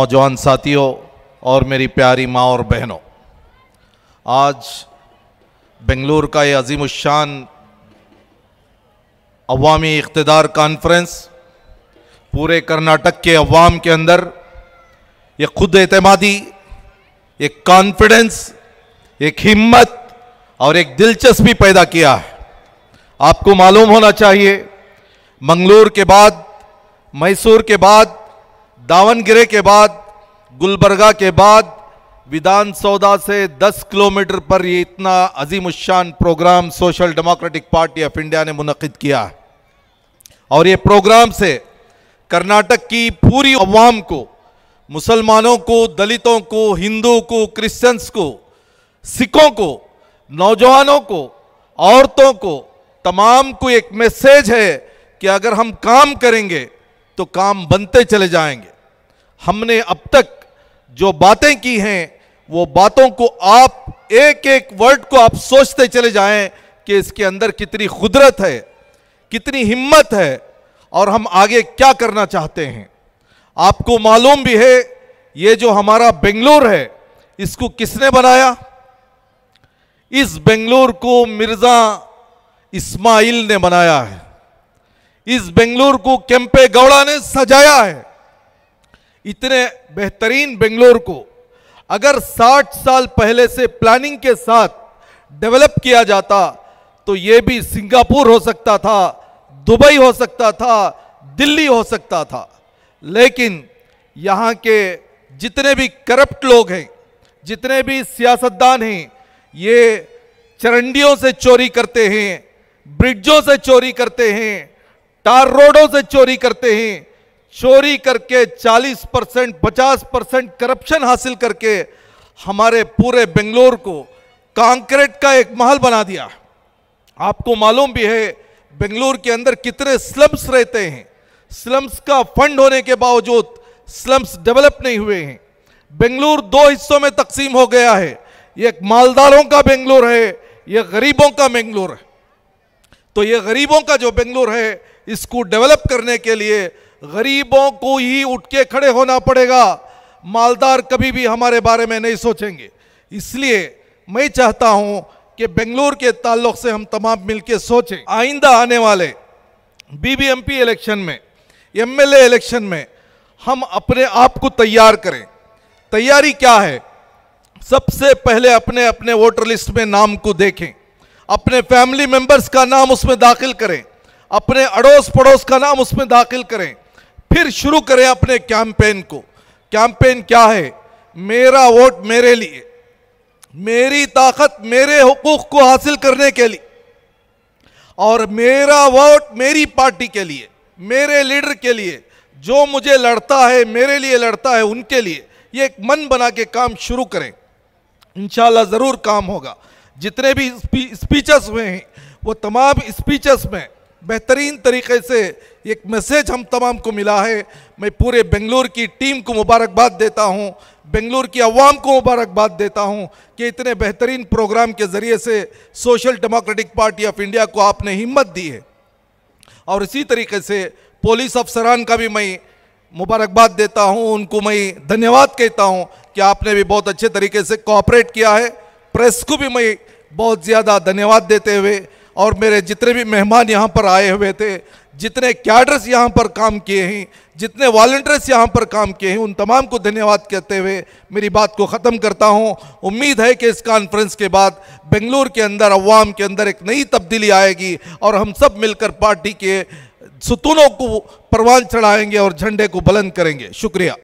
नौजवान साथियों और मेरी प्यारी माँ और बहनों आज बेंगलुरु का ये शान अवामी इकतदार कॉन्फ्रेंस पूरे कर्नाटक के अवाम के अंदर ये खुद एतमादी एक कॉन्फिडेंस एक हिम्मत और एक दिलचस्पी पैदा किया है आपको मालूम होना चाहिए मंगलूर के बाद मैसूर के बाद दावनगिरे के बाद गुलबर्गा के बाद विधान सौदा से 10 किलोमीटर पर ये इतना अजीम उशान programme social democratic party of India ने मुनद किया है और ये प्रोग्राम से कर्नाटक की पूरी अवाम को मुसलमानों को दलितों को हिंदू को क्रिश्चियंस को सिखों को नौजवानों को औरतों को तमाम को एक मैसेज है कि अगर हम काम करेंगे तो काम बनते चले जाएंगे हमने अब तक जो बातें की हैं वो बातों को आप एक एक वर्ड को आप सोचते चले जाएं कि इसके अंदर कितनी खुदरत है कितनी हिम्मत है और हम आगे क्या करना चाहते हैं आपको मालूम भी है ये जो हमारा बेंगलोर है इसको किसने बनाया इस बेंगलोर को मिर्ज़ा इस्माइल ने बनाया है इस बेंगलोर को कैंपे गौड़ा ने सजाया है इतने बेहतरीन बेंगलोर को अगर 60 साल पहले से प्लानिंग के साथ डेवलप किया जाता तो ये भी सिंगापुर हो सकता था दुबई हो सकता था दिल्ली हो सकता था लेकिन यहाँ के जितने भी करप्ट लोग हैं जितने भी सियासतदान हैं ये चरंडियों से चोरी करते हैं ब्रिजों से चोरी करते हैं टार रोडों से चोरी करते हैं चोरी करके 40 परसेंट पचास परसेंट करप्शन हासिल करके हमारे पूरे बेंगलोर को कांक्रीट का एक महल बना दिया आपको मालूम भी है बेंगलोर के अंदर कितने स्लम्स रहते हैं स्लम्स का फंड होने के बावजूद स्लम्स डेवलप नहीं हुए हैं बेंगलोर दो हिस्सों में तकसीम हो गया है ये मालदारों का बेंगलोर है ये गरीबों का बेंगलोर है तो ये गरीबों का जो बेंगलोर है इसको डेवलप करने के लिए गरीबों को ही उठ के खड़े होना पड़ेगा मालदार कभी भी हमारे बारे में नहीं सोचेंगे इसलिए मैं चाहता हूं कि बेंगलुरु के ताल्लुक से हम तमाम मिलकर सोचें आइंदा आने वाले बीबीएमपी इलेक्शन में एमएलए इलेक्शन में हम अपने आप को तैयार करें तैयारी क्या है सबसे पहले अपने अपने वोटर लिस्ट में नाम को देखें अपने फैमिली मेंबर्स का नाम उसमें दाखिल करें अपने अड़ोस पड़ोस का नाम उसमें दाखिल करें फिर शुरू करें अपने कैंपेन को कैंपेन क्या है मेरा वोट मेरे लिए मेरी ताकत मेरे हकूक को हासिल करने के लिए और मेरा वोट मेरी पार्टी के लिए मेरे लीडर के लिए जो मुझे लड़ता है मेरे लिए लड़ता है उनके लिए ये एक मन बना के काम शुरू करें इन ज़रूर काम होगा जितने भी स्पीचेस हुए हैं वो तमाम स्पीचेस में बेहतरीन तरीके से एक मैसेज हम तमाम को मिला है मैं पूरे बेंगलोर की टीम को मुबारकबाद देता हूं बेंगलोर की आवाम को मुबारकबाद देता हूं कि इतने बेहतरीन प्रोग्राम के ज़रिए से social democratic party of India को आपने हिम्मत दी है और इसी तरीके से पुलिस अफसरान का भी मैं मुबारकबाद देता हूँ उनको मैं धन्यवाद कहता हूँ कि आपने भी बहुत अच्छे तरीके से कॉपरेट किया है प्रेस को भी मैं बहुत ज़्यादा धन्यवाद देते हुए और मेरे जितने भी मेहमान यहाँ पर आए हुए थे जितने कैडर्स यहाँ पर काम किए हैं जितने वॉल्टियर्स यहाँ पर काम किए हैं उन तमाम को धन्यवाद कहते हुए मेरी बात को ख़त्म करता हूँ उम्मीद है कि इस कॉन्फ्रेंस के बाद बेंगलुरु के अंदर अवाम के अंदर एक नई तब्दीली आएगी और हम सब मिलकर पार्टी के सुतूनों को परवान चढ़ाएंगे और झंडे को बुलंद करेंगे शुक्रिया